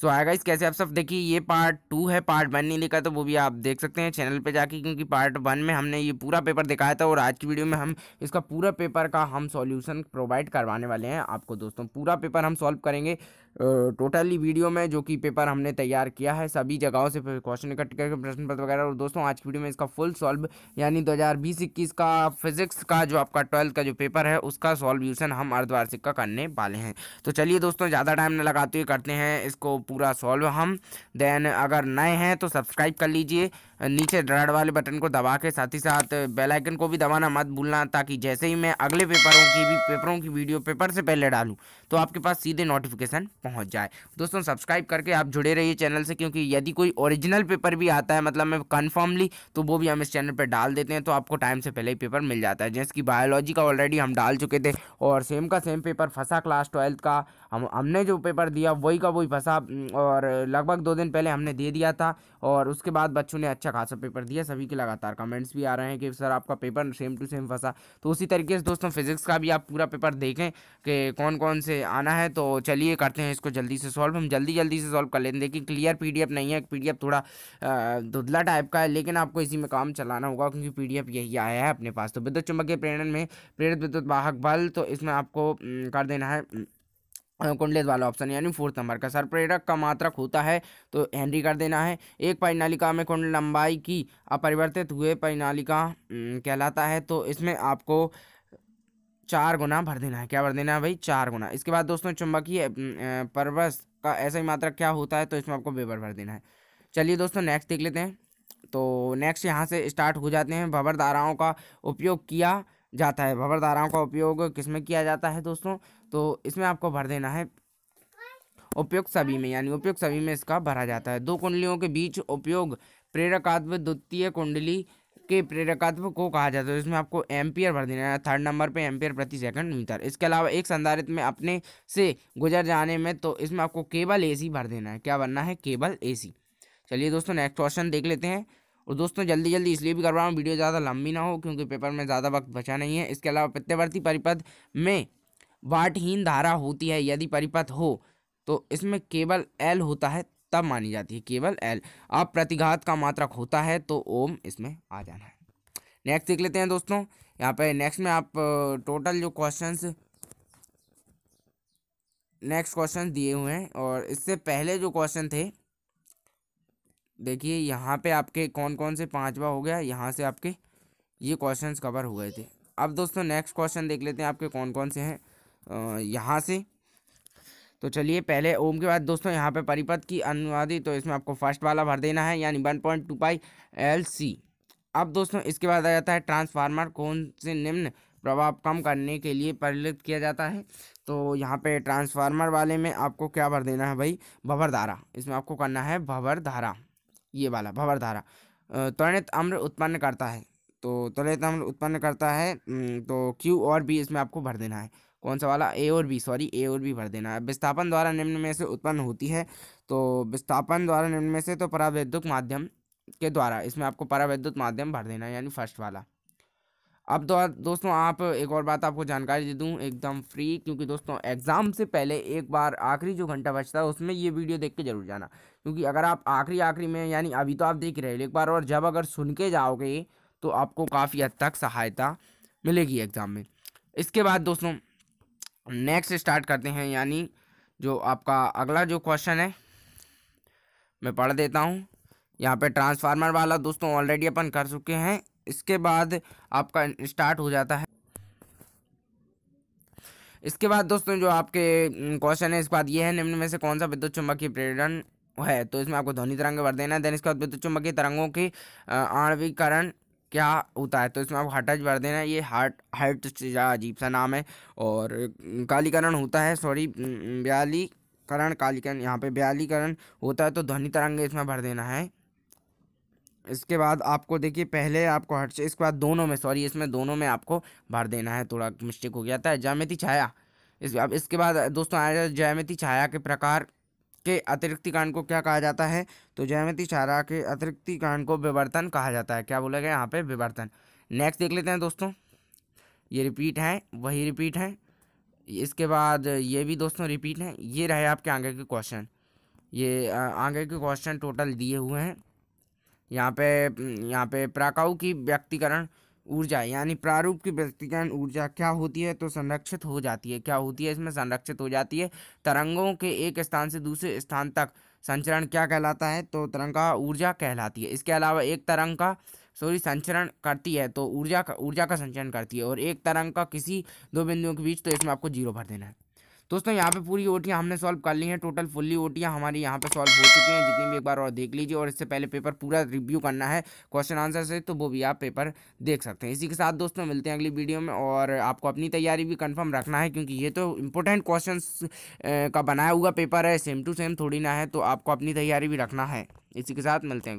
सो आएगा इस कैसे आप सब देखिए ये पार्ट टू है पार्ट वन नहीं लिखा तो वो भी आप देख सकते हैं चैनल पे जाके क्योंकि पार्ट वन में हमने ये पूरा पेपर दिखाया था और आज की वीडियो में हम इसका पूरा पेपर का हम सॉल्यूशन प्रोवाइड करवाने वाले हैं आपको दोस्तों पूरा पेपर हम सॉल्व करेंगे टोटली वीडियो में जो कि पेपर हमने तैयार किया है सभी जगहों से क्वेश्चन इकट्ठे करके प्रश्न पत्र वगैरह और दोस्तों आज की वीडियो में इसका फुल सॉल्व यानी दो हज़ार का फिजिक्स का जो आपका ट्वेल्थ का जो पेपर है उसका सॉल्यूशन हम अर्धवार्षिक का करने वाले हैं तो चलिए दोस्तों ज़्यादा टाइम न लगाते हुए करते हैं इसको पूरा सॉल्व हम देन अगर नए हैं तो सब्सक्राइब कर लीजिए नीचे रेड वाले बटन को दबा के साथ ही साथ बेल आइकन को भी दबाना मत भूलना ताकि जैसे ही मैं अगले पेपरों की भी पेपरों की वीडियो पेपर से पहले डालूँ तो आपके पास सीधे नोटिफिकेशन पहुँच जाए दोस्तों सब्सक्राइब करके आप जुड़े रहिए चैनल से क्योंकि यदि कोई ओरिजिनल पेपर भी आता है मतलब मैं कन्फर्मली तो वो भी हम इस चैनल पर डाल देते हैं तो आपको टाइम से पहले ही पेपर मिल जाता है जैसे कि बायोलॉजी का ऑलरेडी हम डाल चुके थे और सेम का सेम पेपर फंसा क्लास ट्वेल्थ का हम हमने जो पेपर दिया वही का वही फंसा और लगभग दो दिन पहले हमने दे दिया था और उसके बाद बच्चों ने अच्छा अच्छा खासा पेपर दिया सभी के लगातार कमेंट्स भी आ रहे हैं कि सर आपका पेपर सेम टू सेम फंसा तो उसी तरीके से दोस्तों फिजिक्स का भी आप पूरा पेपर देखें कि कौन कौन से आना है तो चलिए करते हैं इसको जल्दी से सॉल्व हम जल्दी जल्दी से सॉल्व कर लेते हैं देखिए क्लियर पी नहीं है पी थोड़ा धुदला टाइप का है लेकिन आपको इसी में काम चलाना होगा क्योंकि पी यही आया है अपने पास तो विद्युत के प्रेरण में प्रेरित विद्युत वाहक बल तो इसमें आपको कर देना है कुंडलेस वाला ऑप्शन यानी फोर्थ नंबर का सर्प्रेरक का मात्रक होता है तो हेनरी कर देना है एक परिनालिका में कुंडल लंबाई की अपरिवर्तित हुए परिनालिका कहलाता है तो इसमें आपको चार गुना भर देना है क्या भर देना है भाई चार गुना इसके बाद दोस्तों चुंबकीय परवस का ऐसा ही मात्रक क्या होता है तो इसमें आपको बेबर भर देना है चलिए दोस्तों नेक्स्ट देख लेते हैं तो नेक्स्ट यहाँ से स्टार्ट हो जाते हैं भवर धाराओं का उपयोग किया जाता है भवर धाराओं का उपयोग किसमें किया जाता है दोस्तों तो इसमें आपको भर देना है उपयोग सभी में यानी उपयुक्त सभी में इसका भरा जाता है दो कुंडलियों के बीच उपयोग प्रेरकात्व द्वितीय कुंडली के प्रेरकत्व को कहा जाता है तो इसमें आपको एम्पियर भर देना है थर्ड नंबर पे एम्पियर प्रति सेकंड मीटर इसके अलावा एक संधारित में अपने से गुजर जाने में तो इसमें आपको केबल एसी भर देना है क्या भरना है केबल एसी चलिए दोस्तों नेक्स्ट क्वेश्चन देख लेते हैं और दोस्तों जल्दी जल्दी इसलिए भी करवाऊँ रहा हूँ वीडियो ज़्यादा लंबी ना हो क्योंकि पेपर में ज़्यादा वक्त बचा नहीं है इसके अलावा प्रत्यवर्ती परिपथ में वाटहीन धारा होती है यदि परिपथ हो तो इसमें केवल एल होता है तब मानी जाती है केवल एल अब प्रतिघात का मात्रक होता है तो ओम इसमें आ जाना है नेक्स्ट देख लेते हैं दोस्तों यहाँ पे नेक्स्ट में आप टोटल जो क्वेश्चन नेक्स्ट क्वेश्चन दिए हुए हैं और इससे पहले जो क्वेश्चन थे देखिए यहाँ पे आपके कौन कौन से पांचवा हो गया यहाँ से आपके ये क्वेश्चंस कवर हो गए थे अब दोस्तों नेक्स्ट क्वेश्चन देख लेते हैं आपके कौन कौन से हैं यहाँ से तो चलिए पहले ओम के बाद दोस्तों यहाँ पे परिपथ की अनुवादी तो इसमें आपको फर्स्ट वाला भर देना है यानी one point two pi L C अब दोस्तों इसके बाद आ जाता है ट्रांसफार्मर कौन से निम्न प्रभाव कम करने के लिए परिलित किया जाता है तो यहाँ पे ट्रांसफार्मर वाले में आपको क्या भर देना है भाई भवर धारा इसमें आपको करना है भवर धारा ये वाला भवर धारा त्वरित अम्र उत्पन्न करता है तो त्वरित अम्र उत्पन्न करता है तो क्यू और बी इसमें आपको भर देना है कौन सा वाला ए और बी सॉरी ए और बी भर देना है विस्थापन द्वारा निम्न में से उत्पन्न होती है तो विस्थापन द्वारा निम्न में से तो परावैद्युत माध्यम के द्वारा इसमें आपको परावैद्युत माध्यम भर देना है यानी फर्स्ट वाला अब दो, दोस्तों आप एक और बात आपको जानकारी दे दूँ एकदम फ्री क्योंकि दोस्तों एग्ज़ाम से पहले एक बार आखिरी जो घंटा बचता है उसमें ये वीडियो देख के जरूर जाना क्योंकि अगर आप आखिरी आखिरी में यानी अभी तो आप देख रहे हो एक बार और जब अगर सुन के जाओगे तो आपको काफ़ी हद तक सहायता मिलेगी एग्ज़ाम में इसके बाद दोस्तों नेक्स्ट स्टार्ट करते हैं यानी जो आपका अगला जो क्वेश्चन है मैं पढ़ देता हूँ यहाँ पे ट्रांसफार्मर वाला दोस्तों ऑलरेडी अपन कर चुके हैं इसके बाद आपका स्टार्ट हो जाता है इसके बाद दोस्तों जो आपके क्वेश्चन है इसके बाद ये है निम्न में से कौन सा विद्युत चुंबकीय प्रेरण है तो इसमें आपको ध्वनि तरंग भर देना है देन इसके बाद विद्युत चुंबकीय तरंगों के आणवीकरण क्या होता है तो इसमें आप हटज भर देना ये हार्ट हार्ट अजीब सा नाम है और कालीकरण होता है सॉरी बयालीकरण कालीकरण यहाँ पे बयालीकरण होता है तो ध्वनि तरंग इसमें भर देना है इसके बाद आपको देखिए पहले आपको हट से इसके बाद दोनों में सॉरी इसमें दोनों में आपको भर देना है थोड़ा मिस्टेक हो गया था ज्यामिति छाया इस अब इसके बाद दोस्तों आया जामती छाया के प्रकार के अतिरिक्ति कांड को क्या कहा जाता है तो जयमती चारा के अतिरिक्ति कांड को विवर्तन कहा जाता है क्या बोला गया यहाँ पे विवर्तन नेक्स्ट देख लेते हैं दोस्तों ये रिपीट है वही रिपीट है इसके बाद ये भी दोस्तों रिपीट हैं ये रहे आपके आगे के क्वेश्चन ये आगे के क्वेश्चन टोटल दिए हुए हैं यहाँ पे यहाँ पे प्राकाऊ की व्यक्तिकरण ऊर्जा यानी प्रारूप की व्यक्तिकरण ऊर्जा क्या होती है तो संरक्षित हो जाती है क्या होती है इसमें संरक्षित हो जाती है तरंगों के एक स्थान से दूसरे स्थान तक संचरण क्या कहलाता है तो तरंग का ऊर्जा कहलाती है इसके अलावा एक तरंग का सॉरी संचरण करती है तो ऊर्जा का ऊर्जा का संचरण करती है और एक तरंग का किसी दो बिंदुओं के बीच तो इसमें आपको जीरो भर देना है दोस्तों यहाँ पे पूरी ओटियाँ हमने सॉल्व कर ली हैं टोटल फुल्ली ओटियाँ हमारी यहाँ पे सॉल्व हो चुकी हैं जितनी भी एक बार और देख लीजिए और इससे पहले पेपर पूरा रिव्यू करना है क्वेश्चन आंसर से तो वो भी आप पेपर देख सकते हैं इसी के साथ दोस्तों मिलते हैं अगली वीडियो में और आपको अपनी तैयारी भी कन्फर्म रखना है क्योंकि ये तो इंपॉर्टेंट क्वेश्चन का बनाया हुआ पेपर है सेम टू सेम थोड़ी ना है तो आपको अपनी तैयारी भी रखना है इसी के साथ मिलते हैं